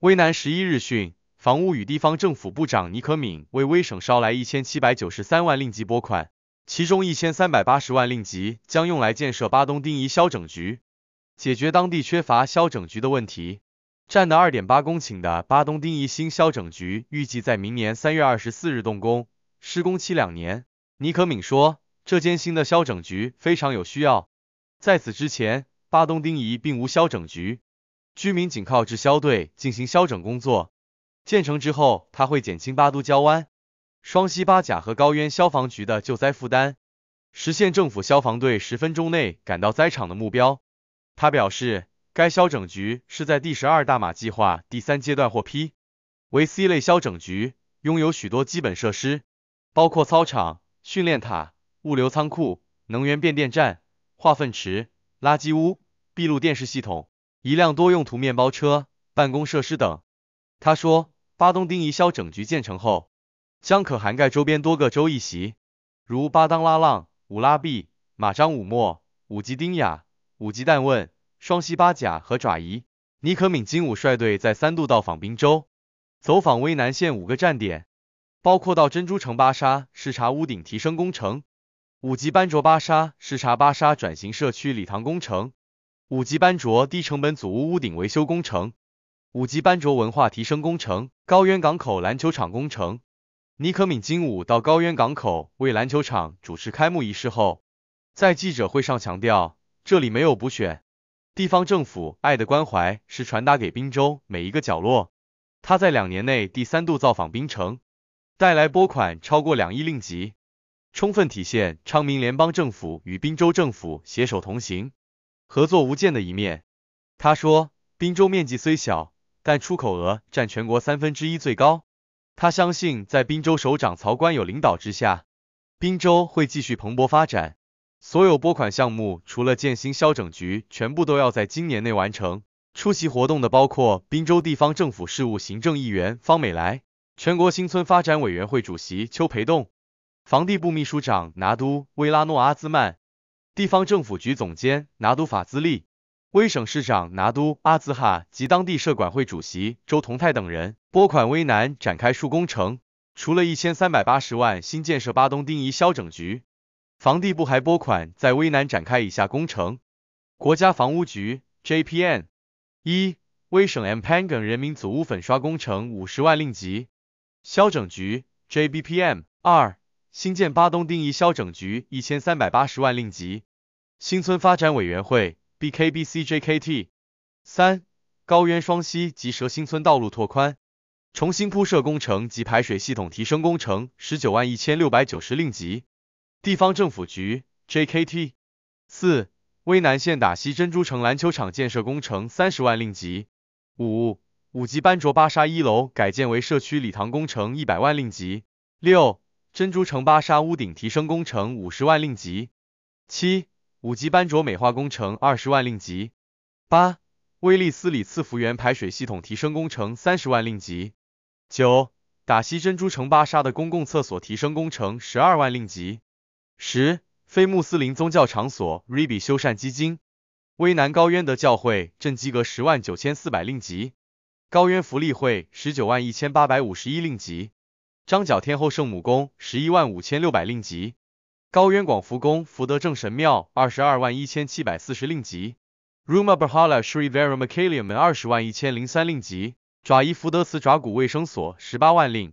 渭南十一日讯，房屋与地方政府部长尼可敏为威省捎来一千七百九十三万令吉拨款，其中一千三百八十万令吉将用来建设巴东丁宜消整局，解决当地缺乏消整局的问题。占的二点八公顷的巴东丁宜新消整局预计在明年三月二十四日动工，施工期两年。尼可敏说，这间新的消整局非常有需要，在此之前，巴东丁宜并无消整局。居民仅靠滞销队进行消整工作。建成之后，它会减轻八都、郊湾、双溪、八甲和高渊消防局的救灾负担，实现政府消防队十分钟内赶到灾场的目标。他表示，该消整局是在第十二大马计划第三阶段获批，为 C 类消整局，拥有许多基本设施，包括操场、训练塔、物流仓库、能源变电站、化粪池、垃圾屋、闭路电视系统。一辆多用途面包车、办公设施等。他说，巴东丁宜销整局建成后，将可涵盖周边多个州一席，如巴当拉浪、五拉毕、马张武莫、武吉丁雅、武吉旦汶、双溪巴甲和爪夷。尼可敏金武率队在三度到访滨州，走访威南县五个站点，包括到珍珠城巴沙视察屋顶提升工程，五吉班卓巴沙视察巴沙转型社区礼堂工程。五级班卓低成本组屋屋顶维修工程，五级班卓文化提升工程，高原港口篮球场工程。尼可敏金武到高原港口为篮球场主持开幕仪式后，在记者会上强调，这里没有补选，地方政府爱的关怀是传达给滨州每一个角落。他在两年内第三度造访槟城，带来拨款超过两亿令吉，充分体现昌明联邦政府与滨州政府携手同行。合作无间的一面。他说，滨州面积虽小，但出口额占全国三分之一最高。他相信，在滨州首长曹官友领导之下，滨州会继续蓬勃发展。所有拨款项目，除了建新校整局，全部都要在今年内完成。出席活动的包括滨州地方政府事务行政议员方美来、全国新村发展委员会主席邱培栋、房地部秘书长拿督维拉诺阿兹曼。地方政府局总监拿督法兹利、威省市长拿督阿兹哈及当地社管会主席周同泰等人拨款威南展开数工程，除了一千三百八十万新建设巴东丁宜消整局，房地部还拨款在威南展开以下工程：国家房屋局 JPN 一威省 M Pangeng 人民祖屋粉刷工程五十万令吉，消整局 JBPM 二新建巴东丁宜消整局一千三百八十万令吉。新村发展委员会 BKB C JKT 三高渊双溪及蛇新村道路拓宽、重新铺设工程及排水系统提升工程十九万一千六百九十令吉。地方政府局 JKT 四威南县打西珍珠城篮球场建设工程三十万令吉。五五级班卓巴沙一楼改建为社区礼堂工程一百万令吉。六珍珠城巴沙屋顶提升工程五十万令吉。七五级斑卓美化工程二十万令吉，八威利斯里次福园排水系统提升工程三十万令吉，九打西珍珠城巴沙的公共厕所提升工程十二万令吉，十非穆斯林宗教场所 r i b i 修缮基金，威南高渊的教会镇基格十万九千四百令吉，高渊福利会十九万一千八百五十一令吉，张角天后圣母宫十一万五千六百令吉。高渊广福宫福德正神庙二十二万一千七百四十令吉，Ruma Bahala Sri v e r a m a k a l i a m 二十万一千零三令吉，爪夷福德祠爪骨卫生所十八万令。